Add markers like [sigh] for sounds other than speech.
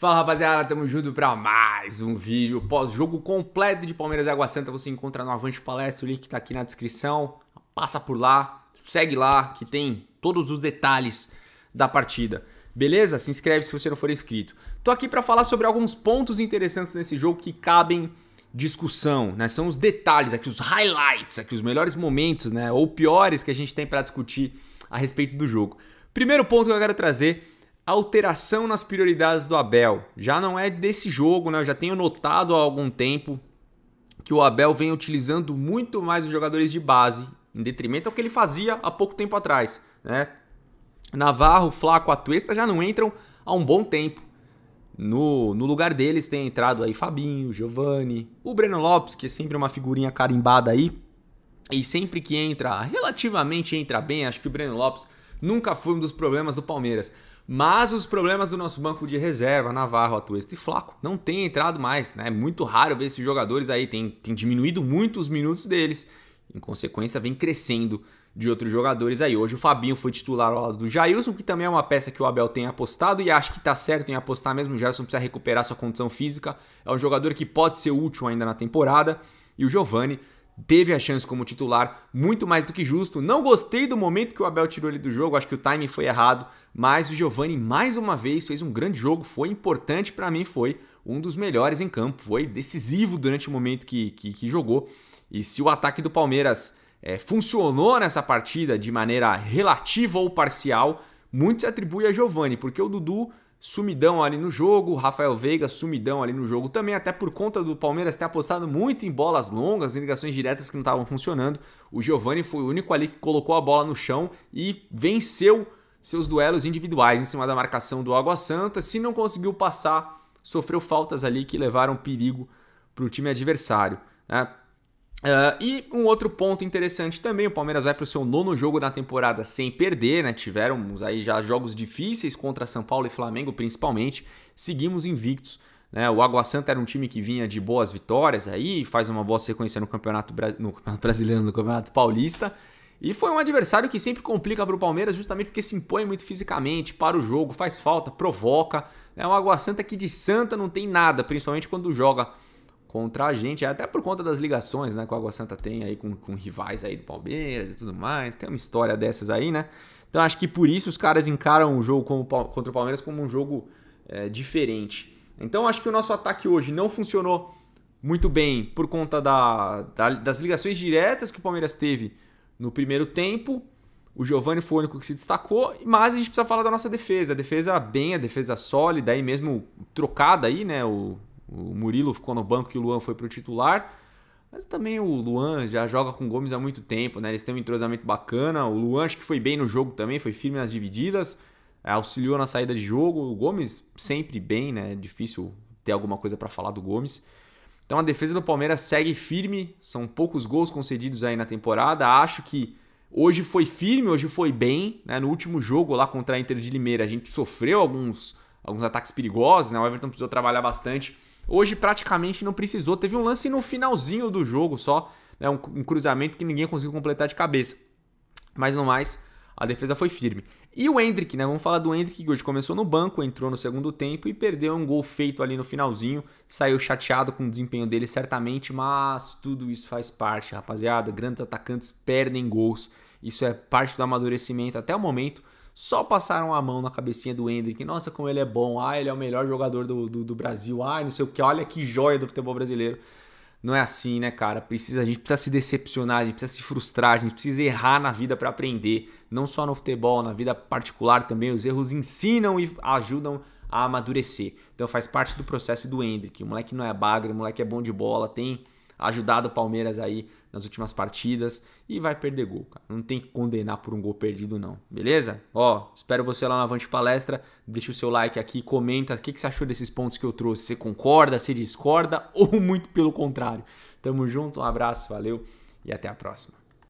Fala rapaziada, tamo junto para mais um vídeo pós-jogo completo de Palmeiras e Água Santa. Você encontra no Avante Palestra, o link tá aqui na descrição. Passa por lá, segue lá que tem todos os detalhes da partida. Beleza? Se inscreve se você não for inscrito. Tô aqui para falar sobre alguns pontos interessantes nesse jogo que cabem discussão, né? São os detalhes aqui, os highlights aqui, os melhores momentos, né, ou piores que a gente tem para discutir a respeito do jogo. Primeiro ponto que eu quero trazer alteração nas prioridades do Abel. Já não é desse jogo, né? Eu já tenho notado há algum tempo que o Abel vem utilizando muito mais os jogadores de base, em detrimento ao que ele fazia há pouco tempo atrás, né? Navarro, Flaco, Atuesta já não entram há um bom tempo. No, no lugar deles tem entrado aí Fabinho, Giovani, o Breno Lopes, que é sempre uma figurinha carimbada aí. E sempre que entra, relativamente entra bem, acho que o Breno Lopes nunca foi um dos problemas do Palmeiras. Mas os problemas do nosso banco de reserva, Navarro, Atuesta e Flaco, não têm entrado mais. Né? É muito raro ver esses jogadores aí, tem, tem diminuído muito os minutos deles. Em consequência, vem crescendo de outros jogadores aí. Hoje o Fabinho foi titular ao lado do Jailson, que também é uma peça que o Abel tem apostado e acho que tá certo em apostar mesmo. O Jailson precisa recuperar sua condição física. É um jogador que pode ser útil ainda na temporada. E o Giovani teve a chance como titular, muito mais do que justo. Não gostei do momento que o Abel tirou ele do jogo, acho que o timing foi errado, mas o Giovani mais uma vez fez um grande jogo, foi importante para mim, foi um dos melhores em campo, foi decisivo durante o momento que, que, que jogou. E se o ataque do Palmeiras é, funcionou nessa partida de maneira relativa ou parcial, muito se atribui a Giovani, porque o Dudu sumidão ali no jogo, Rafael Veiga sumidão ali no jogo também, até por conta do Palmeiras ter apostado muito em bolas longas, em ligações diretas que não estavam funcionando. O Giovani foi o único ali que colocou a bola no chão e venceu seus duelos individuais em cima da marcação do Água Santa. Se não conseguiu passar, sofreu faltas ali que levaram perigo para o time adversário. Né? Uh, e um outro ponto interessante também, o Palmeiras vai para o seu nono jogo na temporada sem perder, né? Tivemos aí já jogos difíceis contra São Paulo e Flamengo, principalmente. Seguimos invictos. Né? O Água Santa era um time que vinha de boas vitórias aí, faz uma boa sequência no Campeonato, Bra... no campeonato Brasileiro, no Campeonato Paulista. E foi um adversário que sempre complica para o Palmeiras, justamente porque se impõe muito fisicamente, para o jogo, faz falta, provoca. É né? um Água Santa que de santa não tem nada, principalmente quando joga contra a gente, até por conta das ligações né, que o Água Santa tem aí com, com rivais aí do Palmeiras e tudo mais. Tem uma história dessas aí, né? Então acho que por isso os caras encaram o jogo como, contra o Palmeiras como um jogo é, diferente. Então acho que o nosso ataque hoje não funcionou muito bem por conta da, da, das ligações diretas que o Palmeiras teve no primeiro tempo. O Giovanni foi o único que se destacou, mas a gente precisa falar da nossa defesa. A defesa bem, a defesa sólida, aí mesmo trocada aí, né? O o Murilo ficou no banco e o Luan foi para o titular. Mas também o Luan já joga com o Gomes há muito tempo, né? Eles têm um entrosamento bacana. O Luan acho que foi bem no jogo também, foi firme nas divididas, é, auxiliou na saída de jogo. O Gomes sempre bem, né? É difícil ter alguma coisa para falar do Gomes. Então a defesa do Palmeiras segue firme, são poucos gols concedidos aí na temporada. Acho que hoje foi firme, hoje foi bem, né? No último jogo lá contra a Inter de Limeira, a gente sofreu alguns alguns ataques perigosos, né? O Everton precisou trabalhar bastante Hoje praticamente não precisou. Teve um lance no finalzinho do jogo só, né? um, um cruzamento que ninguém conseguiu completar de cabeça. Mas não mais, a defesa foi firme. E o Hendrick, né? Vamos falar do Hendrick que hoje começou no banco, entrou no segundo tempo e perdeu um gol feito ali no finalzinho. Saiu chateado com o desempenho dele, certamente, mas tudo isso faz parte, rapaziada. Grandes atacantes perdem gols. Isso é parte do amadurecimento até o momento só passaram a mão na cabecinha do Hendrick. Nossa, como ele é bom. Ah, ele é o melhor jogador do, do, do Brasil. Ah, não sei o que. Olha que joia do futebol brasileiro. Não é assim, né, cara? Precisa, a gente precisa se decepcionar, a gente precisa se frustrar, a gente precisa errar na vida para aprender. Não só no futebol, na vida particular também. Os erros ensinam e ajudam a amadurecer. Então faz parte do processo do Hendrick. O moleque não é bagre, o moleque é bom de bola, tem ajudado o Palmeiras aí nas últimas partidas e vai perder gol, cara. Não tem que condenar por um gol perdido, não. Beleza? Ó, espero você lá na Avante Palestra. Deixa o seu like aqui, comenta o que, que você achou desses pontos que eu trouxe. Você concorda, se discorda [laughs] ou muito pelo contrário? Tamo junto, um abraço, valeu e até a próxima.